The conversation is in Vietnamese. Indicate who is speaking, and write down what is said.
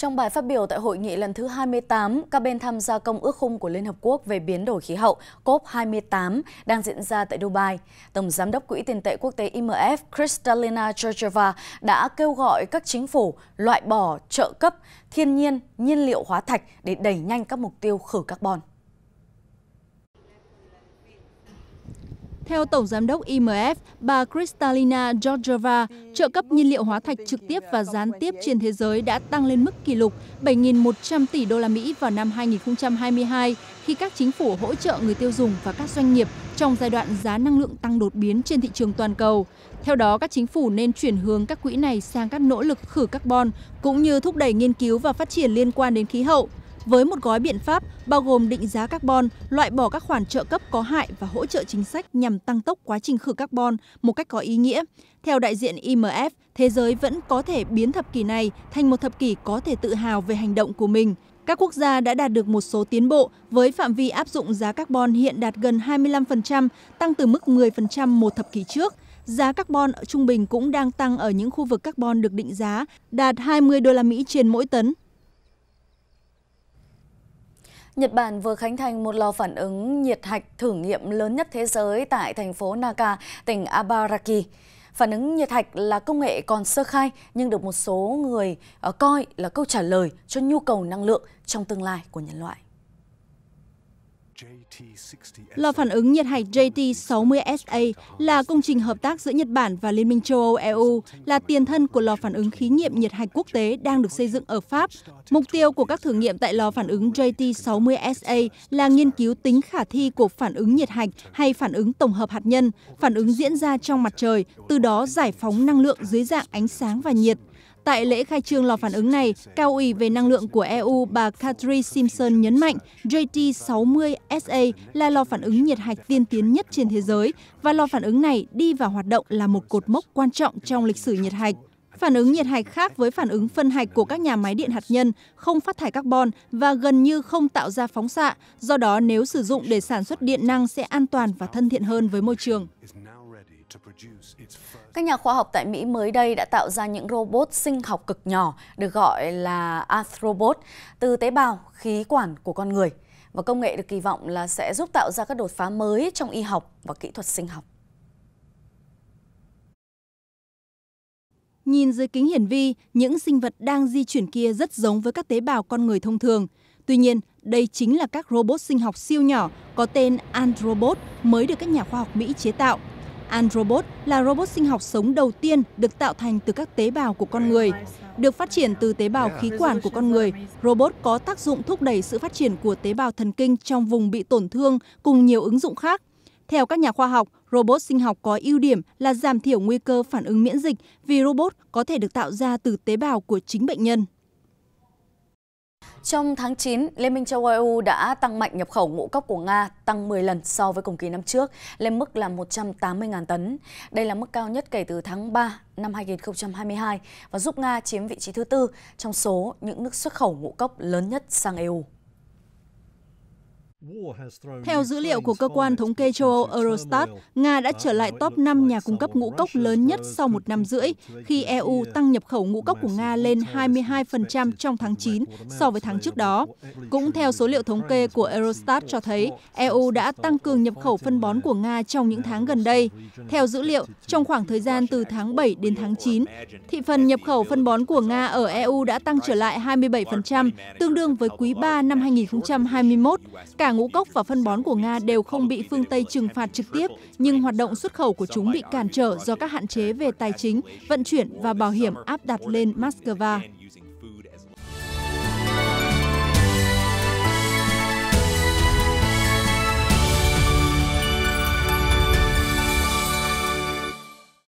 Speaker 1: Trong bài phát biểu tại hội nghị lần thứ 28, các bên tham gia công ước khung của Liên Hợp Quốc về biến đổi khí hậu COP28 đang diễn ra tại Dubai, Tổng Giám đốc Quỹ tiền tệ quốc tế IMF Kristalina Georgieva đã kêu gọi các chính phủ loại bỏ trợ cấp thiên nhiên nhiên liệu hóa thạch để đẩy nhanh các mục tiêu khử carbon. Theo Tổng Giám đốc IMF, bà Kristalina
Speaker 2: Georgieva, trợ cấp nhiên liệu hóa thạch trực tiếp và gián tiếp trên thế giới đã tăng lên mức kỷ lục 7.100 tỷ đô la Mỹ vào năm 2022 khi các chính phủ hỗ trợ người tiêu dùng và các doanh nghiệp trong giai đoạn giá năng lượng tăng đột biến trên thị trường toàn cầu. Theo đó, các chính phủ nên chuyển hướng các quỹ này sang các nỗ lực khử carbon cũng như thúc đẩy nghiên cứu và phát triển liên quan đến khí hậu với một gói biện pháp bao gồm định giá carbon, loại bỏ các khoản trợ cấp có hại và hỗ trợ chính sách nhằm tăng tốc quá trình khử carbon một cách có ý nghĩa. Theo đại diện IMF, thế giới vẫn có thể biến thập kỷ này thành một thập kỷ có thể tự hào về hành động của mình. Các quốc gia đã đạt được một số tiến bộ với phạm vi áp dụng giá carbon hiện đạt gần 25%, tăng từ mức 10% một thập kỷ trước. Giá carbon trung bình cũng đang tăng ở những khu vực carbon được định giá, đạt 20 đô la Mỹ trên mỗi
Speaker 1: tấn. Nhật Bản vừa khánh thành một lò phản ứng nhiệt hạch thử nghiệm lớn nhất thế giới tại thành phố Naka, tỉnh Abaraki. Phản ứng nhiệt hạch là công nghệ còn sơ khai nhưng được một số người ờ, coi là câu trả lời cho nhu cầu năng lượng trong tương lai của nhân loại.
Speaker 2: Lò phản ứng nhiệt hạch JT60SA là công trình hợp tác giữa Nhật Bản và Liên minh châu Âu EU, là tiền thân của lò phản ứng khí nghiệm nhiệt hạch quốc tế đang được xây dựng ở Pháp. Mục tiêu của các thử nghiệm tại lò phản ứng JT60SA là nghiên cứu tính khả thi của phản ứng nhiệt hạch hay phản ứng tổng hợp hạt nhân, phản ứng diễn ra trong mặt trời, từ đó giải phóng năng lượng dưới dạng ánh sáng và nhiệt. Tại lễ khai trương lò phản ứng này, cao ủy về năng lượng của EU bà Katri Simpson nhấn mạnh JT60SA là lò phản ứng nhiệt hạch tiên tiến nhất trên thế giới và lò phản ứng này đi vào hoạt động là một cột mốc quan trọng trong lịch sử nhiệt hạch. Phản ứng nhiệt hạch khác với phản ứng phân hạch của các nhà máy điện hạt nhân không phát thải carbon và gần như không tạo ra phóng xạ, do đó nếu sử dụng để
Speaker 1: sản xuất điện năng sẽ an toàn và thân thiện hơn với môi trường. Các nhà khoa học tại Mỹ mới đây đã tạo ra những robot sinh học cực nhỏ được gọi là Arthrobot từ tế bào khí quản của con người. Và công nghệ được kỳ vọng là sẽ giúp tạo ra các đột phá mới trong y học và kỹ thuật sinh học. Nhìn dưới kính hiển vi, những sinh vật đang di chuyển kia rất
Speaker 2: giống với các tế bào con người thông thường. Tuy nhiên, đây chính là các robot sinh học siêu nhỏ có tên Androbot mới được các nhà khoa học Mỹ chế tạo. Androbot là robot sinh học sống đầu tiên được tạo thành từ các tế bào của con người. Được phát triển từ tế bào khí quản của con người, robot có tác dụng thúc đẩy sự phát triển của tế bào thần kinh trong vùng bị tổn thương cùng nhiều ứng dụng khác. Theo các nhà khoa học, robot sinh học có ưu điểm là giảm thiểu nguy cơ phản ứng miễn dịch vì robot có thể được tạo ra từ tế bào của chính bệnh nhân.
Speaker 1: Trong tháng 9, Liên minh châu Âu đã tăng mạnh nhập khẩu ngũ cốc của Nga tăng 10 lần so với cùng kỳ năm trước, lên mức là 180.000 tấn. Đây là mức cao nhất kể từ tháng 3 năm 2022 và giúp Nga chiếm vị trí thứ tư trong số những nước xuất khẩu ngũ cốc lớn nhất sang EU.
Speaker 2: Theo dữ liệu của cơ quan thống kê châu Âu Eurostat, Nga đã trở lại top 5 nhà cung cấp ngũ cốc lớn nhất sau một năm rưỡi, khi EU tăng nhập khẩu ngũ cốc của Nga lên 22% trong tháng 9 so với tháng trước đó. Cũng theo số liệu thống kê của Eurostat cho thấy, EU đã tăng cường nhập khẩu phân bón của Nga trong những tháng gần đây. Theo dữ liệu, trong khoảng thời gian từ tháng 7 đến tháng 9, thị phần nhập khẩu phân bón của Nga ở EU đã tăng trở lại 27%, tương đương với quý 3 năm 2021. Cả ngũ cốc và phân bón của Nga đều không bị phương Tây trừng phạt trực tiếp, nhưng hoạt động xuất khẩu của chúng bị cản trở do các hạn chế về tài chính, vận chuyển và bảo hiểm áp đặt lên Moscow.